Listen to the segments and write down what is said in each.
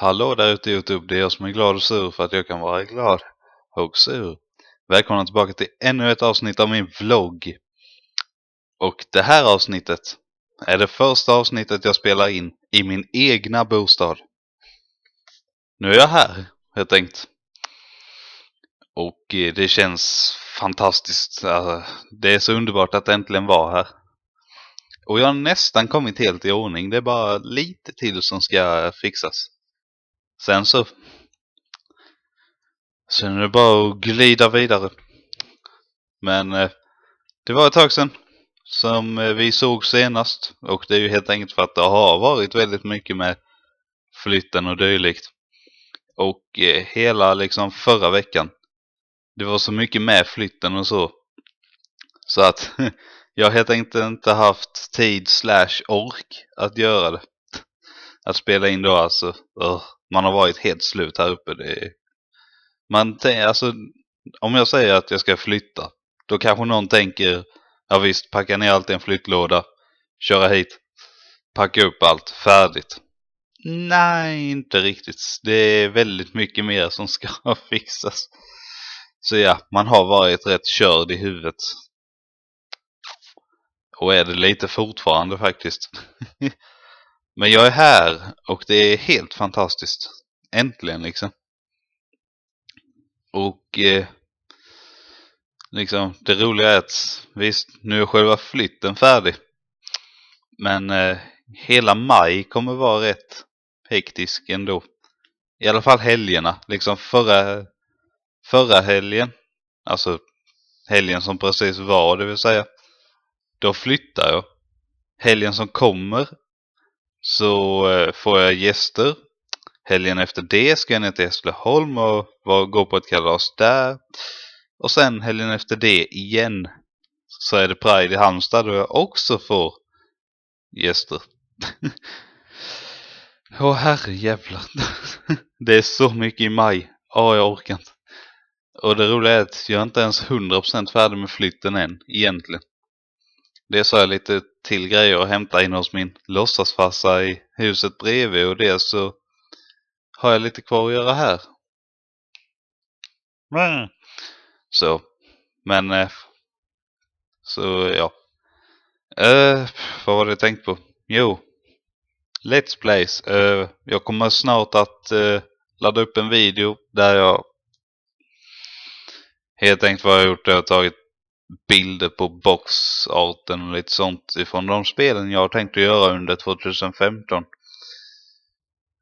Hallå där ute i Youtube, det är jag som är glad och sur för att jag kan vara glad och sur. Välkomna tillbaka till ännu ett avsnitt av min vlogg. Och det här avsnittet är det första avsnittet jag spelar in i min egna bostad. Nu är jag här, helt enkelt. Och eh, det känns fantastiskt. Alltså, det är så underbart att äntligen vara här. Och jag har nästan kommit helt i ordning. Det är bara lite till som ska fixas. Sen så... Sen är det bara att glida vidare. Men eh, det var ett tag sedan som eh, vi såg senast och det är ju helt enkelt för att det har varit väldigt mycket med flytten och dylikt. Och eh, hela liksom förra veckan. Det var så mycket med flytten och så. Så att jag har helt enkelt inte haft tid slash ork att göra det. Att spela in då alltså. Ugh man har varit helt slut här uppe. Det är, man alltså, om jag säger att jag ska flytta, då kanske någon tänker, ja visst, packa ner allt i en flyttlåda, köra hit, packa upp allt, färdigt. Nej, inte riktigt. Det är väldigt mycket mer som ska fixas. Så ja, man har varit rätt körd i huvudet. Och är det lite fortfarande faktiskt. Men jag är här och det är helt fantastiskt. Äntligen liksom. Och eh, liksom det roliga är att visst, nu är själva flytten färdig. Men eh, hela maj kommer vara rätt hektisk ändå. I alla fall helgerna. Liksom förra, förra helgen, alltså helgen som precis var det vill säga, då flyttar jag. Helgen som kommer så eh, får jag gäster. Helgen efter det ska jag ner till Hässleholm och gå på ett kalas där. Och sen helgen efter det igen så är det Pride i Halmstad då jag också får gäster. Åh oh, herrejävlar. det är så mycket i maj. Åh oh, jag orkar inte. Och det roliga är att jag inte ens 100% färdig med flytten än, egentligen. Dels har jag lite till grejer att hämta in hos min låtsasfarsa i huset bredvid och det så har jag lite kvar att göra här. Mm. Så, men eh, så ja. Uh, vad var det jag tänkt på? Jo, Let's Plays. Uh, jag kommer snart att uh, ladda upp en video där jag helt enkelt vad jag har gjort är jag har tagit bilder på boxarten och lite sånt ifrån de spelen jag tänkte göra under 2015.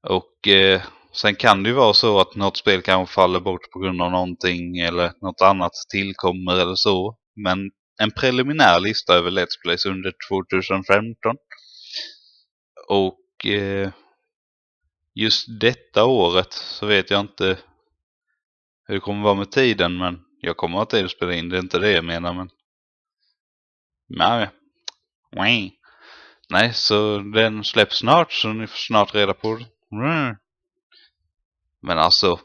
Och eh, sen kan det ju vara så att något spel kanske faller bort på grund av någonting eller något annat tillkommer eller så. Men en preliminär lista över Let's Plays under 2015. Och eh, just detta året så vet jag inte hur det kommer vara med tiden men jag kommer att spela in, det är inte det jag menar men... Nej. Nej. Nej, så den släpps snart så ni får snart reda på det. Men alltså,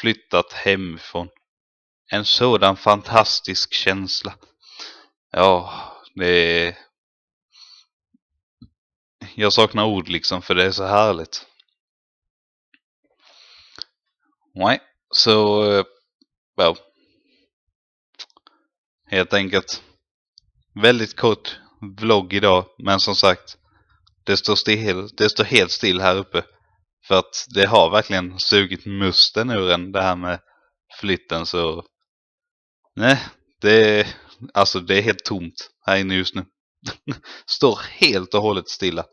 flyttat hemifrån. En sådan fantastisk känsla. Ja, det är... Jag saknar ord liksom för det är så härligt. Nej, så... Well, eh, Helt enkelt. Väldigt kort vlogg idag. Men som sagt. Det står, still, det står helt still här uppe. För att det har verkligen sugit musten ur en. Det här med flytten så. Nej. Det är, alltså det är helt tomt här inne just nu. står helt och hållet stilla.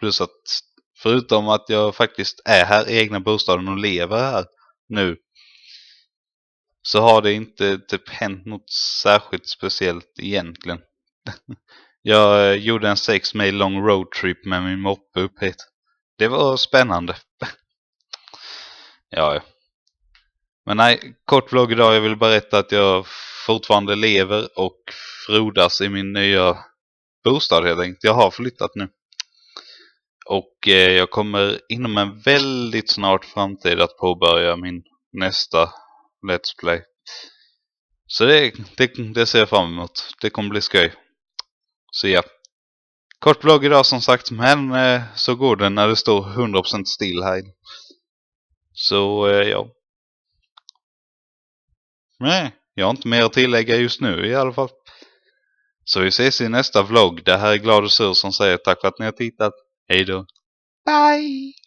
Plus att förutom att jag faktiskt är här i egna bostaden och lever här nu så har det inte typ hänt något särskilt speciellt egentligen. Jag eh, gjorde en sex mil lång roadtrip med min moppe upp hit. Det var spännande. ja, ja. Men nej, kort vlogg idag. Jag vill berätta att jag fortfarande lever och frodas i min nya bostad helt enkelt. Jag har flyttat nu. Och eh, jag kommer inom en väldigt snart framtid att påbörja min nästa Let's Play. Så det, det, det ser jag fram emot. Det kommer bli skoj. Så ja. Kort vlogg idag som sagt, men eh, så går det när det står 100% still här. Så eh, ja. Nej, jag har inte mer att tillägga just nu i alla fall. Så vi ses i nästa vlogg. Det här är Glad och Sur som säger tack för att ni har tittat. Hej då. Bye!